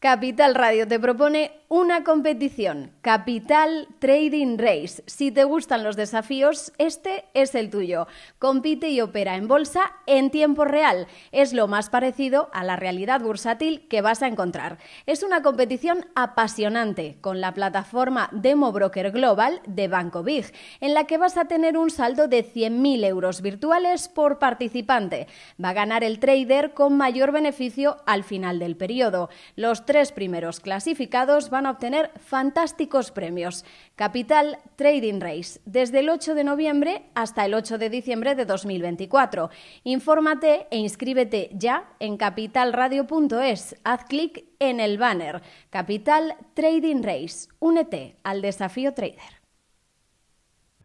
Capital Radio te propone una competición, Capital Trading Race. Si te gustan los desafíos, este es el tuyo. Compite y opera en bolsa en tiempo real. Es lo más parecido a la realidad bursátil que vas a encontrar. Es una competición apasionante con la plataforma Demo Broker Global de Banco Big, en la que vas a tener un saldo de 100.000 euros virtuales por participante. Va a ganar el trader con mayor beneficio al final del periodo. Los tres primeros clasificados van a obtener fantásticos premios. Capital Trading Race, desde el 8 de noviembre hasta el 8 de diciembre de 2024. Infórmate e inscríbete ya en capitalradio.es. Haz clic en el banner Capital Trading Race. Únete al desafío trader.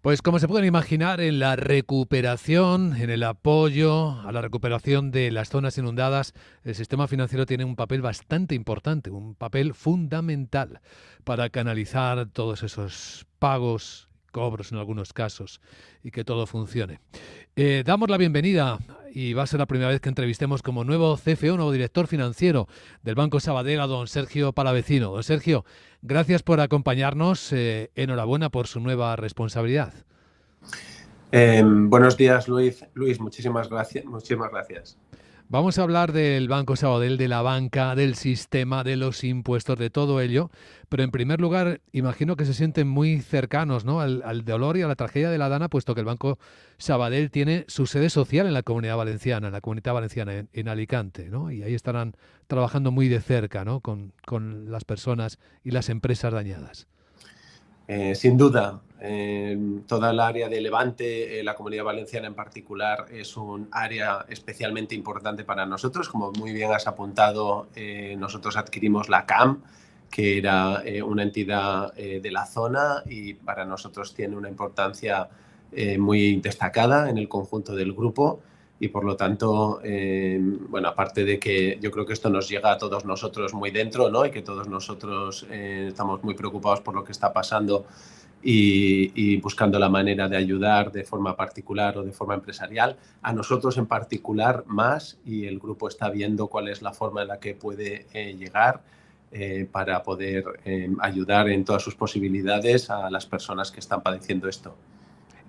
Pues como se pueden imaginar, en la recuperación, en el apoyo a la recuperación de las zonas inundadas, el sistema financiero tiene un papel bastante importante, un papel fundamental para canalizar todos esos pagos, cobros en algunos casos, y que todo funcione. Eh, damos la bienvenida y va a ser la primera vez que entrevistemos como nuevo CFO, nuevo director financiero del Banco Sabadell a don Sergio Palavecino. Don Sergio, gracias por acompañarnos. Eh, enhorabuena por su nueva responsabilidad. Eh, buenos días, Luis. Luis, muchísimas gracias. Muchísimas gracias. Vamos a hablar del Banco Sabadell, de la banca, del sistema, de los impuestos, de todo ello. Pero en primer lugar, imagino que se sienten muy cercanos ¿no? al, dolor y a la tragedia de la Dana, puesto que el Banco Sabadell tiene su sede social en la Comunidad Valenciana, en la Comunidad Valenciana, en, Alicante. ¿no? Y ahí estarán trabajando muy de cerca ¿no? con las personas y las empresas dañadas. Eh, sin duda, eh, toda el área de Levante, eh, la comunidad valenciana en particular, es un área especialmente importante para nosotros. Como muy bien has apuntado, nosotros adquirimos la CAM, que era una entidad de la zona y para nosotros tiene una importancia muy destacada en el conjunto del grupo y por lo tanto, em, bueno, aparte de que yo creo que esto nos llega a todos nosotros muy dentro, ¿no? Y que todos nosotros eh, estamos muy preocupados por lo que está pasando y, buscando la manera de ayudar de forma particular o de forma empresarial, a nosotros en particular más y el grupo está viendo cuál es la forma en la que puede eh, llegar. Eh, para poder em, ayudar en todas sus posibilidades a las personas que están padeciendo esto.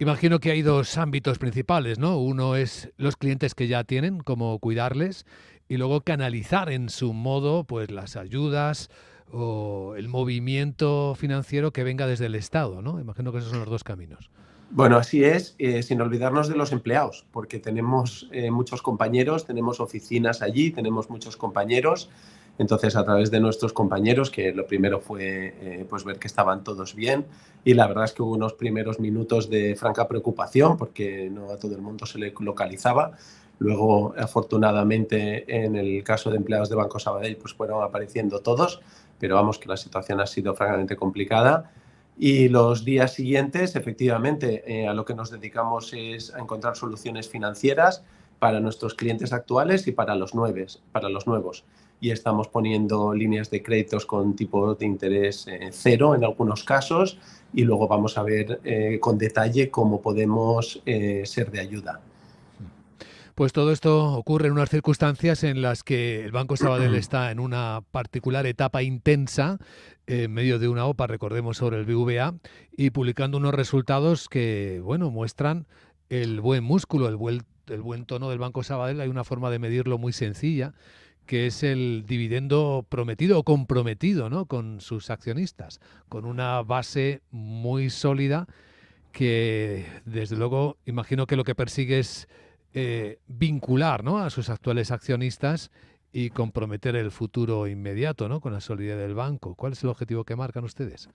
Imagino que hay dos ámbitos principales, ¿no? Uno es los clientes que ya tienen, cómo cuidarles, y luego canalizar en su modo pues las ayudas o el movimiento financiero que venga desde el Estado, ¿no? Imagino que esos son los dos caminos. Bueno, así es, eh, sin olvidarnos de los empleados, porque tenemos eh, muchos compañeros, tenemos oficinas allí, tenemos muchos compañeros entonces, a través de nuestros compañeros, que lo primero fue eh, pues, ver que estaban todos bien y la verdad es que hubo unos primeros minutos de franca preocupación porque no a todo el mundo se le localizaba. Luego, afortunadamente, en el caso de empleados de Banco Sabadell, pues fueron apareciendo todos, pero vamos que la situación ha sido francamente complicada. Y los días siguientes, efectivamente, eh, a lo que nos dedicamos es a encontrar soluciones financieras para nuestros clientes actuales y para los, nuevos para los nuevos y estamos poniendo líneas de créditos con tipo de interés eh, cero en algunos casos y luego vamos a ver eh, con detalle cómo podemos eh, ser de ayuda. Pues todo esto ocurre en unas circunstancias en las que el Banco Sabadell está en una particular etapa intensa en medio de una OPA, recordemos, sobre el BVA y publicando unos resultados que, bueno, muestran el buen músculo, el el buen tono del Banco Sabadell. Hay una forma de medirlo muy sencilla que es el dividendo prometido o comprometido ¿no? con sus accionistas, con una base muy sólida que, desde luego, imagino que lo que persigue es eh, vincular ¿no? a sus actuales accionistas y comprometer el futuro inmediato ¿no? con la solidez del banco. ¿Cuál es el objetivo que marcan ustedes?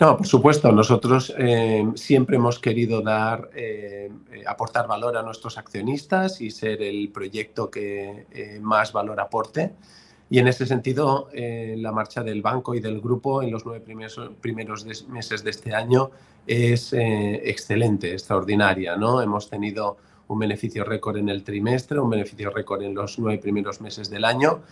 No, por supuesto, nosotros eh, siempre hemos querido dar, eh, eh, aportar valor a nuestros accionistas y ser el proyecto que más valor aporte. Y en ese sentido, la marcha del banco y del grupo en los nueve primeros, meses de este año es excelente, extraordinaria. ¿no? Hemos tenido un beneficio récord en el trimestre, un beneficio récord en los nueve primeros meses del año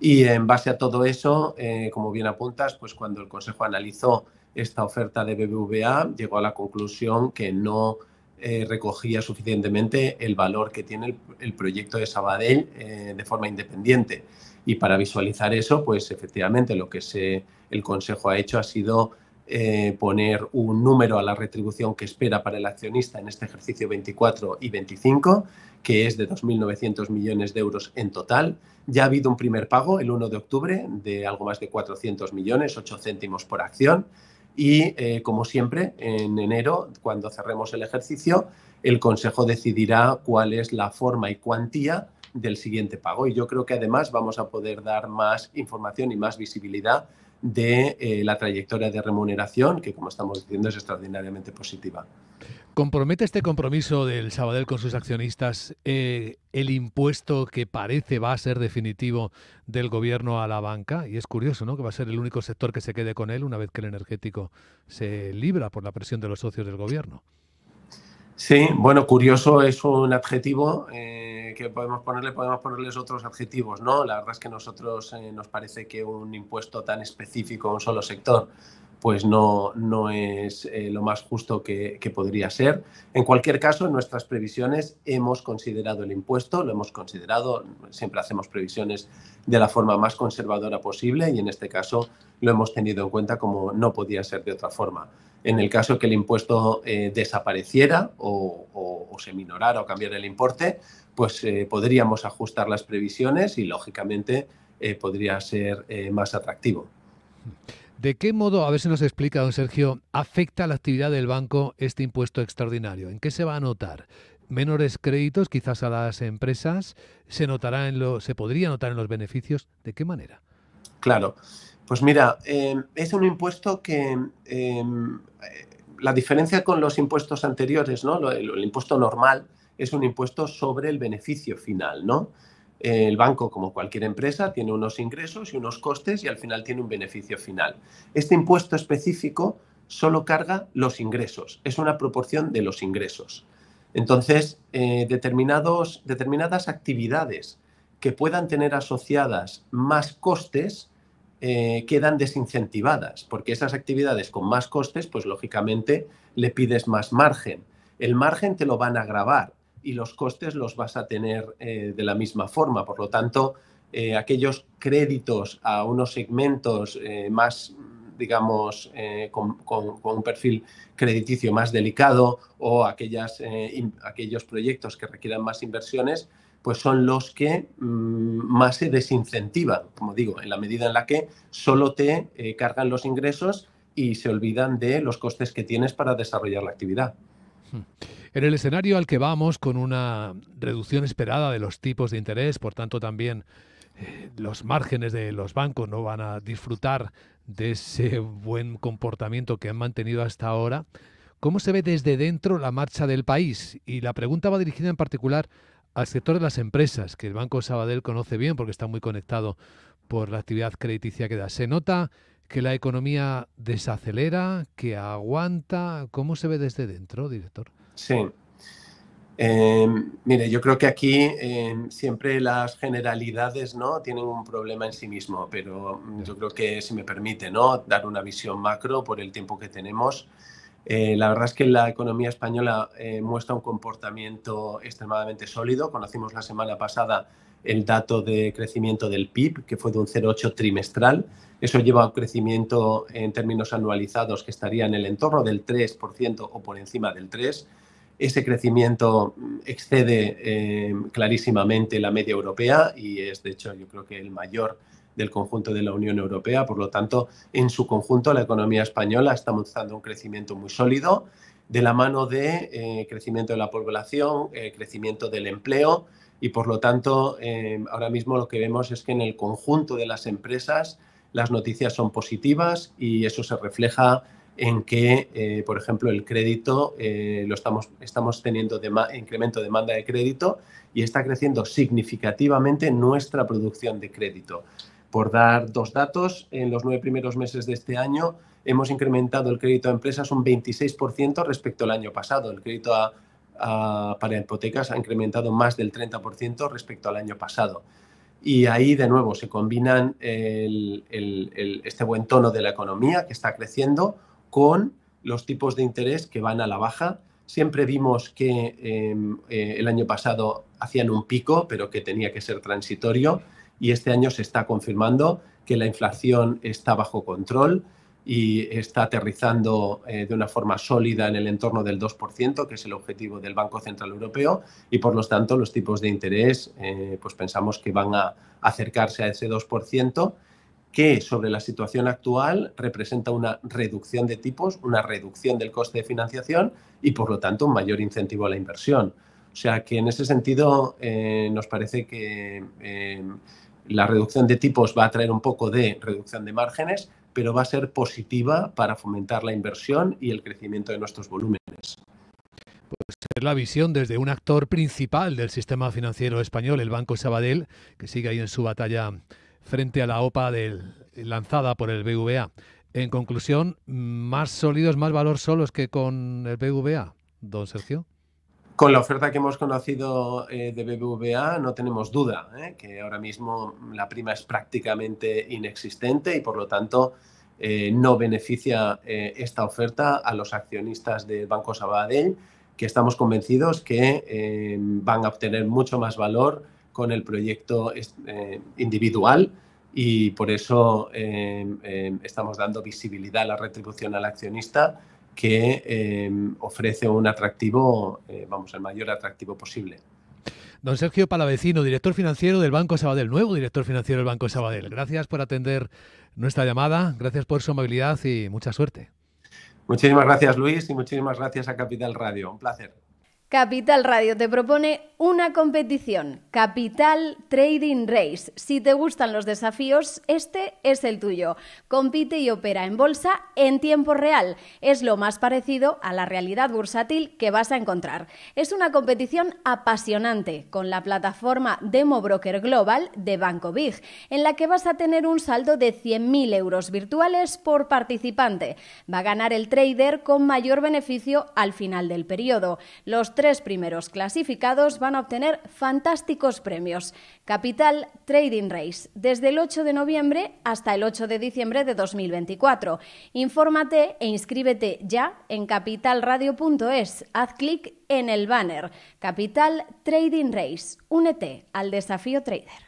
y en base a todo eso, eh, como bien apuntas, pues cuando el Consejo analizó esta oferta de BBVA, llegó a la conclusión que no eh, recogía suficientemente el valor que tiene el, proyecto de Sabadell eh, de forma independiente. Y para visualizar eso, pues efectivamente lo que el Consejo ha hecho ha sido eh, poner un número a la retribución que espera para el accionista en este ejercicio 24 y 25, que es de 2.900 millones de euros en total. Ya ha habido un primer pago el 1 de octubre de algo más de 400 millones, 8 céntimos por acción. Y eh, como siempre, en enero, cuando cerremos el ejercicio, el Consejo decidirá cuál es la forma y cuantía del siguiente pago. Y yo creo que además vamos a poder dar más información y más visibilidad de eh, la trayectoria de remuneración, que como estamos diciendo es extraordinariamente positiva. ¿Compromete este compromiso del Sabadell con sus accionistas eh, el impuesto que parece va a ser definitivo del gobierno a la banca? Y es curioso, ¿no? Que va a ser el único sector que se quede con él una vez que el energético se libra por la presión de los socios del gobierno. Sí, bueno, curioso es un adjetivo. Eh, que podemos ponerle, podemos ponerles otros adjetivos, ¿no? La verdad es que a nosotros eh, nos parece que un impuesto tan específico a un solo sector pues no, no es eh, lo más justo que, podría ser. En cualquier caso, en nuestras previsiones hemos considerado el impuesto, lo hemos considerado, siempre hacemos previsiones de la forma más conservadora posible y en este caso lo hemos tenido en cuenta como no podía ser de otra forma. En el caso que el impuesto eh, desapareciera o, o se minorara o cambiara el importe, pues eh, podríamos ajustar las previsiones y lógicamente eh, podría ser eh, más atractivo. ¿De qué modo, a ver si nos explica, don Sergio, afecta a la actividad del banco este impuesto extraordinario? ¿En qué se va a notar? menores créditos quizás a las empresas, se notará en lo, se podría notar en los beneficios, ¿de qué manera? Claro, pues mira, em, es un impuesto que em, la diferencia con los impuestos anteriores, ¿no? el impuesto normal es un impuesto sobre el beneficio final, ¿no? El banco, como cualquier empresa, tiene unos ingresos y unos costes y al final tiene un beneficio final. Este impuesto específico solo carga los ingresos, es una proporción de los ingresos. Entonces, eh, determinados, determinadas actividades que puedan tener asociadas más costes eh, quedan desincentivadas, porque esas actividades con más costes, pues lógicamente le pides más margen. El margen te lo van a grabar, y los costes los vas a tener eh, de la misma forma. Por lo tanto, eh, aquellos créditos a unos segmentos eh, más, digamos, con, un perfil crediticio más delicado o aquellos proyectos que requieran más inversiones, pues son los que mm, más se desincentivan, como digo, en la medida en la que solo te cargan los ingresos y se olvidan de los costes que tienes para desarrollar la actividad. En el escenario al que vamos, con una reducción esperada de los tipos de interés, por tanto también eh, los márgenes de los bancos no van a disfrutar de ese buen comportamiento que han mantenido hasta ahora, ¿cómo se ve desde dentro la marcha del país? Y la pregunta va dirigida en particular al sector de las empresas, que el Banco Sabadell conoce bien porque está muy conectado por la actividad crediticia que da. ¿Se nota que la economía desacelera, que aguanta. ¿Cómo se ve desde dentro, director? Sí. Em, mire, yo creo que aquí em, siempre las generalidades ¿no? tienen un problema en sí mismo, pero mm, yo creo que, si me permite, ¿no? dar una visión macro por el tiempo que tenemos. Eh, la verdad es que la economía española eh, muestra un comportamiento extremadamente sólido. Conocimos la semana pasada el dato de crecimiento del PIB, que fue de un 0,8 trimestral. Eso lleva a un crecimiento en términos anualizados que estaría en el entorno del 3% o por encima del 3%. Ese crecimiento excede eh, clarísimamente la media europea y es, de hecho, yo creo que el mayor del conjunto de la Unión Europea. Por lo tanto, en su conjunto, la economía española está mostrando un crecimiento muy sólido de la mano de eh, crecimiento de la población, eh, crecimiento del empleo y, por lo tanto, ahora mismo lo que vemos es que en el conjunto de las empresas las noticias son positivas y eso se refleja en que, eh, por ejemplo, el crédito, eh, lo estamos, estamos teniendo incremento de demanda de crédito y está creciendo significativamente nuestra producción de crédito. Por dar dos datos, en los nueve primeros meses de este año hemos incrementado el crédito a empresas un 26% respecto al año pasado. El crédito a, para hipotecas ha incrementado más del 30% respecto al año pasado. Y ahí, de nuevo, se combinan este buen tono de la economía que está creciendo, con los tipos de interés que van a la baja. Siempre vimos que em, eh, el año pasado hacían un pico, pero que tenía que ser transitorio y este año se está confirmando que la inflación está bajo control y está aterrizando eh, de una forma sólida en el entorno del 2%, que es el objetivo del Banco Central Europeo, y por lo tanto los tipos de interés, eh, pues pensamos que van a acercarse a ese 2%, que sobre la situación actual representa una reducción de tipos, una reducción del coste de financiación y por lo tanto un mayor incentivo a la inversión. O sea que en ese sentido eh, nos parece que eh, la reducción de tipos va a traer un poco de reducción de márgenes, pero va a ser positiva para fomentar la inversión y el crecimiento de nuestros volúmenes. Pues es la visión desde un actor principal del sistema financiero español, el Banco Sabadell, que sigue ahí en su batalla frente a la OPA del, lanzada por el BVA. En conclusión, más sólidos, más valor solos que con el BVA, don Sergio. Con la oferta que hemos conocido eh, de BBVA no tenemos duda, eh, que ahora mismo la prima es prácticamente inexistente y por lo tanto eh, no beneficia esta oferta a los accionistas del Banco Sabadell, que estamos convencidos que van a obtener mucho más valor con el proyecto eh, individual y por eso em, em, estamos dando visibilidad a la retribución al accionista que em, ofrece un atractivo, eh, vamos, el mayor atractivo posible. Don Sergio Palavecino, director financiero del Banco Sabadell, nuevo director financiero del Banco Sabadell. Gracias por atender nuestra llamada, gracias por su amabilidad y mucha suerte. Muchísimas gracias Luis y muchísimas gracias a Capital Radio. Un placer. Capital Radio te propone una competición, Capital Trading Race. Si te gustan los desafíos, este es el tuyo. Compite y opera en bolsa en tiempo real. Es lo más parecido a la realidad bursátil que vas a encontrar. Es una competición apasionante con la plataforma Demo Broker Global de Banco Big, en la que vas a tener un saldo de 100.000 euros virtuales por participante. Va a ganar el trader con mayor beneficio al final del periodo. Los tres primeros clasificados van a obtener fantásticos premios. Capital Trading Race, desde el 8 de noviembre hasta el 8 de diciembre de 2024. Infórmate e inscríbete ya en capitalradio.es. Haz clic en el banner. Capital Trading Race. Únete al desafío trader.